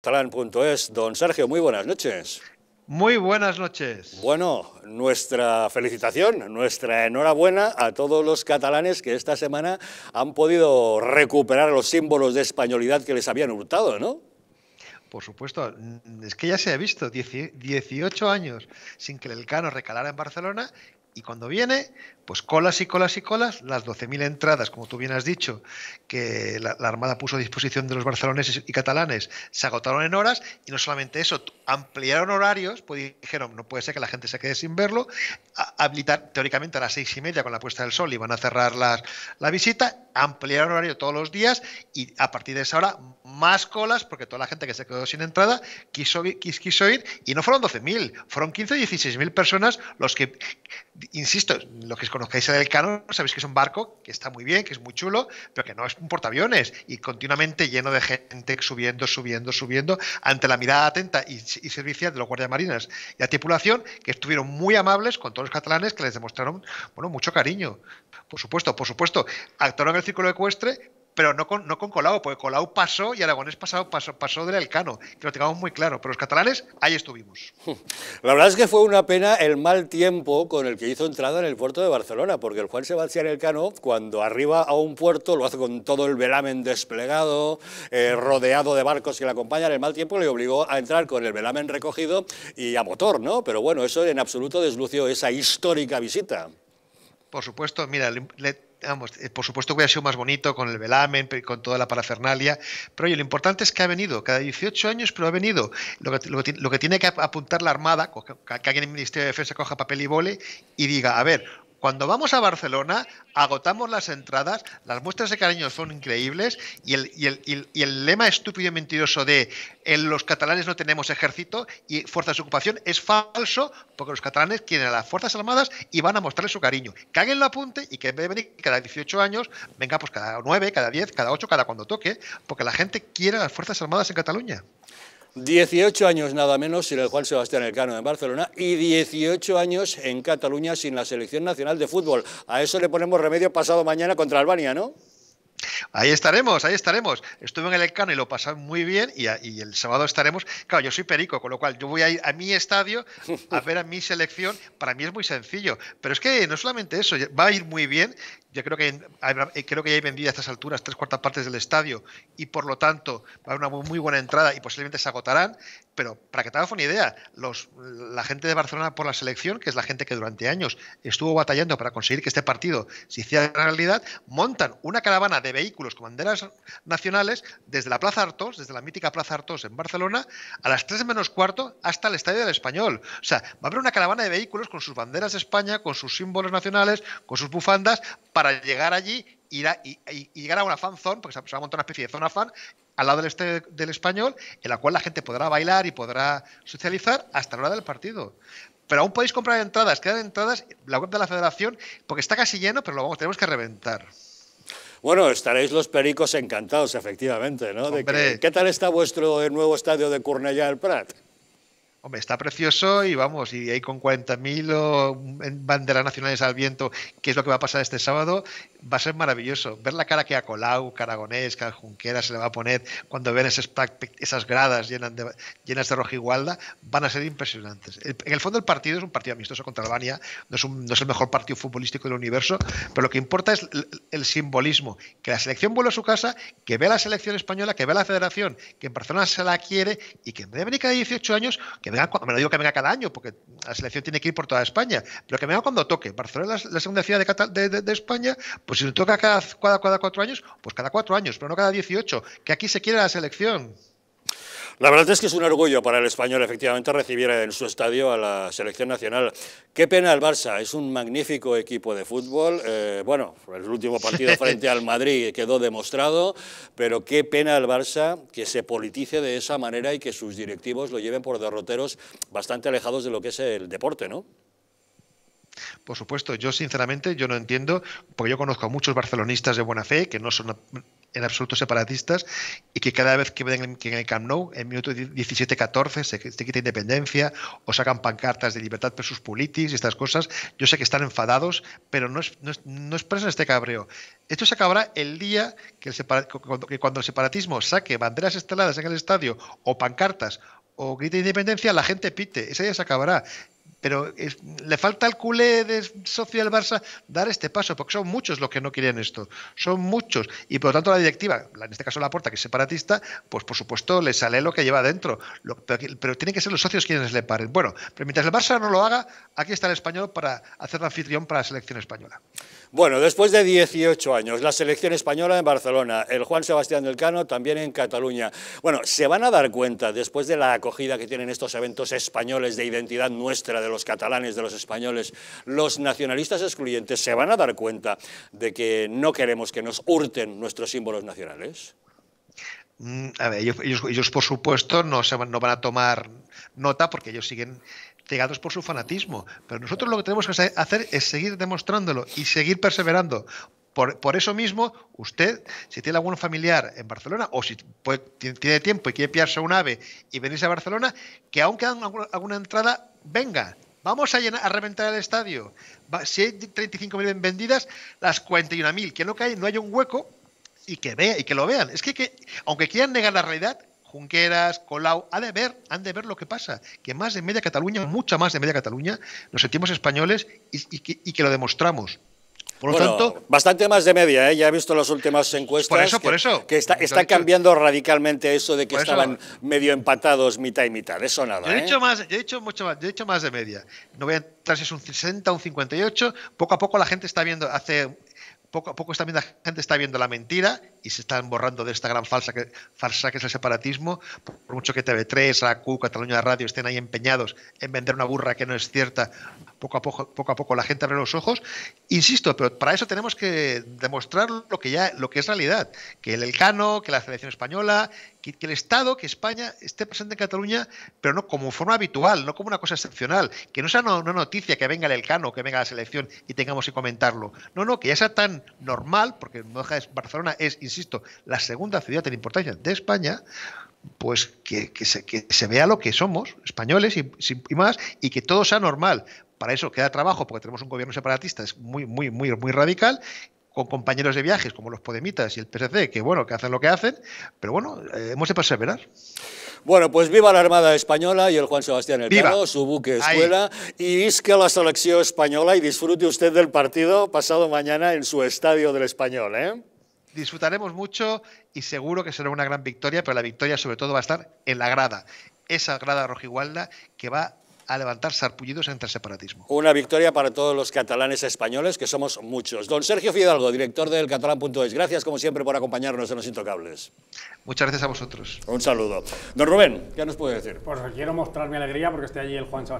Catalan.es, Don Sergio, muy buenas noches. Muy buenas noches. Bueno, nuestra felicitación, nuestra enhorabuena a todos los catalanes que esta semana han podido recuperar los símbolos de españolidad que les habían hurtado, ¿no? Por supuesto, es que ya se ha visto, 18 años sin que el Elcano recalara en Barcelona y cuando viene, pues colas y colas y colas, las 12.000 entradas, como tú bien has dicho, que la, Armada puso a disposición de los barceloneses y catalanes, se agotaron en horas y no solamente eso, ampliaron horarios, pues dijeron, no puede ser que la gente se quede sin verlo, habilitar teóricamente a las seis y media con la puesta del sol y van a cerrar la visita, ampliaron horario todos los días y a partir de esa hora más colas, porque toda la gente que se quedó sin entrada quiso, ir y no fueron 12.000, fueron 15 o 16.000 personas los que insisto, los que conozcáis el canon sabéis que es un barco que está muy bien, que es muy chulo, pero que no es un portaaviones y continuamente lleno de gente subiendo, subiendo, subiendo ante la mirada atenta y, servicial de los guardias marinas y la tripulación que estuvieron muy amables con todos los catalanes que les demostraron, bueno, mucho cariño. Por supuesto, por supuesto, actuaron en el círculo ecuestre pero no con, no con Colau, porque Colau pasó y Aragonés pasó, pasó, del Elcano, que lo tengamos muy claro, pero los catalanes ahí estuvimos. La verdad es que fue una pena el mal tiempo con el que hizo entrada en el puerto de Barcelona, porque el Juan Sebastián Elcano, cuando arriba a un puerto, lo hace con todo el velamen desplegado, eh, rodeado de barcos que le acompañan, el mal tiempo le obligó a entrar con el velamen recogido y a motor, ¿no? Pero bueno, eso en absoluto deslució esa histórica visita. Por supuesto, mira, le, Vamos, eh, por supuesto que hubiera sido más bonito con el velamen, con toda la parafernalia, pero oye, lo importante es que ha venido, cada 18 años, pero ha venido. Lo que, tiene que apuntar la Armada, que, que alguien en el Ministerio de Defensa coja papel y vole y diga, a ver, cuando vamos a Barcelona, agotamos las entradas, las muestras de cariño son increíbles y el, lema estúpido y mentiroso de los catalanes no tenemos ejército y fuerzas de ocupación es falso porque los catalanes quieren a las Fuerzas Armadas y van a mostrarle su cariño. Que alguien lo apunte y que cada 18 años, venga pues cada 9, cada 10, cada 8, cada cuando toque, porque la gente quiere a las Fuerzas Armadas en Cataluña. 18 años nada menos sin el Juan Sebastián Elcano en Barcelona y 18 años en Cataluña sin la selección nacional de fútbol. A eso le ponemos remedio pasado mañana contra Albania, ¿no? Ahí estaremos, ahí estaremos. Estuve en el Elcano y lo pasé muy bien y, el sábado estaremos. Claro, yo soy perico, con lo cual yo voy a ir a mi estadio a ver a mi selección. Para mí es muy sencillo, pero es que no solamente eso, va a ir muy bien. Yo creo que eh, creo que ya hay vendida a estas alturas tres cuartas partes del estadio y por lo tanto va a haber una muy buena entrada y posiblemente se agotarán pero para que te hagas una idea, la gente de Barcelona por la selección, que es la gente que durante años estuvo batallando para conseguir que este partido se hiciera realidad, montan una caravana de vehículos con banderas nacionales desde la Plaza Artos, desde la mítica Plaza Artos en Barcelona, a las 3 menos cuarto hasta el Estadio del Español. O sea, va a haber una caravana de vehículos con sus banderas de España, con sus símbolos nacionales, con sus bufandas, para llegar allí y, llegar a una fan zone, porque se va a una especie de zona fan al lado del, este, del español, en la cual la gente podrá bailar y podrá socializar hasta la hora del partido. Pero aún podéis comprar entradas, quedan entradas, la web de la federación, porque está casi lleno, pero lo vamos, tenemos que reventar. Bueno, estaréis los pericos encantados, efectivamente, ¿no? ¿Qué tal está vuestro nuevo estadio de Cornellá del Prat? Hombre, está precioso y vamos, y ahí con 40.000 banderas nacionales al viento, que es lo que va a pasar este sábado, va a ser maravilloso. Ver la cara que a Colau, Caragonés, que Junquera se le va a poner cuando ven esas, gradas llenas de, llenas de rojigualda, van a ser impresionantes. en el fondo el partido es un partido amistoso contra Albania, no es, el mejor partido futbolístico del universo, pero lo que importa es el, simbolismo, que la selección vuelva a su casa, que vea la selección española, que vea la federación, que en Barcelona se la quiere y que en vez de 18 años, me lo digo que venga cada año, porque la selección tiene que ir por toda España, pero que venga cuando toque. Barcelona es la, segunda ciudad de, España, pues si no toca cada, cada, cuatro años, pues cada cuatro años, pero no cada dieciocho que aquí se quiere la selección. La verdad es que es un orgullo para el español efectivamente recibir en su estadio a la selección nacional. Qué pena el Barça, es un magnífico equipo de fútbol. Eh, bueno, el último partido frente al Madrid quedó demostrado, pero qué pena el Barça que se politice de esa manera y que sus directivos lo lleven por derroteros bastante alejados de lo que es el deporte, ¿no? Por supuesto, yo sinceramente yo no entiendo, porque yo conozco a muchos barcelonistas de buena fe que no son en absolutos separatistas y que cada vez que ven que en el Camp Nou, en minuto 17-14, se, quita independencia o sacan pancartas de libertad versus politis y estas cosas, yo sé que están enfadados, pero no, es, expresan este cabreo. Esto se acabará el día que, cuando el separatismo saque banderas esteladas en el estadio o pancartas o grite independencia, la gente pite. Ese día se acabará pero le falta al culé de socio del Barça dar este paso, porque son muchos los que no quieren esto, son muchos. Y por lo tanto la directiva, en este caso la Porta, que es separatista, pues por supuesto le sale lo que lleva adentro. Pero, tienen que ser los socios quienes le paren. Bueno, pero mientras el Barça no lo haga, aquí está el español para hacer la anfitrión para la selección española. Bueno, después de 18 años, la selección española en Barcelona, el Juan Sebastián del Cano también en Cataluña. Bueno, se van a dar cuenta después de la acogida que tienen estos eventos españoles de identidad nuestra de los catalanes, de los españoles, los nacionalistas excluyentes se van a dar cuenta de que no queremos que nos hurten nuestros símbolos nacionales? Mm, a ver, ellos, por supuesto no, se van, no van a tomar nota porque ellos siguen pegados por su fanatismo, pero nosotros lo que tenemos que hacer es seguir demostrándolo y seguir perseverando, por, eso mismo, usted, si tiene algún familiar en Barcelona o si tiene tiempo y quiere pillarse un ave y venirse a Barcelona, que aunque quedan alguna entrada venga, vamos a, llenar, a reventar el estadio. si hay 35.000 vendidas, las 41.000, que no, cae, no haya un hueco y que, vea, y que lo vean. Es que, aunque quieran negar la realidad, Junqueras, Colau, de ver, han de ver lo que pasa, que más de media Cataluña, mucha más de media Cataluña, nos sentimos españoles y que lo demostramos tanto, bastante más de media, ¿eh? ya he visto las últimas encuestas. Por eso, que, por eso. Que está, cambiando radicalmente eso de que estaban medio empatados mitad y mitad. Eso nada. Yo he, ¿eh? más, he hecho mucho más, más de media. No voy a entrar si es un 60, un 58. Poco a poco la gente está viendo, hace poco a poco también la gente está viendo la mentira y se están borrando de esta gran falsa que, farsa que es el separatismo, por mucho que TV3, AQ, Cataluña Radio estén ahí empeñados en vender una burra que no es cierta, poco a poco, poco a poco la gente abre los ojos. Insisto, pero para eso tenemos que demostrar lo que ya lo que es realidad, que el Elcano, que la selección española, que, el Estado, que España esté presente en Cataluña, pero no como forma habitual, no como una cosa excepcional, que no sea una, una noticia que venga el Elcano, que venga la selección y tengamos que comentarlo. No, no, que ya sea tan normal, porque Barcelona es, insisto, la segunda ciudad en importancia de España, pues que, se, se, vea lo que somos, españoles y, más, y que todo sea normal para eso queda trabajo porque tenemos un gobierno separatista es muy muy muy radical con compañeros de viajes como los Podemitas y el PSC, que bueno, que hacen lo que hacen, pero bueno, eh, hemos de perseverar. Bueno, pues viva la Armada Española y el Juan Sebastián Elcano, su buque escuela, y y a la selección española y disfrute usted del partido pasado mañana en su estadio del Español, ¿eh? Disfrutaremos mucho y seguro que será una gran victoria, pero la victoria sobre todo va a estar en la grada. Esa grada rojigualda que va a levantar sarpullidos ante el separatismo. Una victoria para todos los catalanes españoles, que somos muchos. Don Sergio Fidalgo, director del catalán.es, gracias como siempre por acompañarnos en Los Intocables. Muchas gracias a vosotros. Un saludo. Don Rubén, ¿qué nos puede decir? Pues quiero mostrar mi alegría porque esté allí el Juan Sebastián.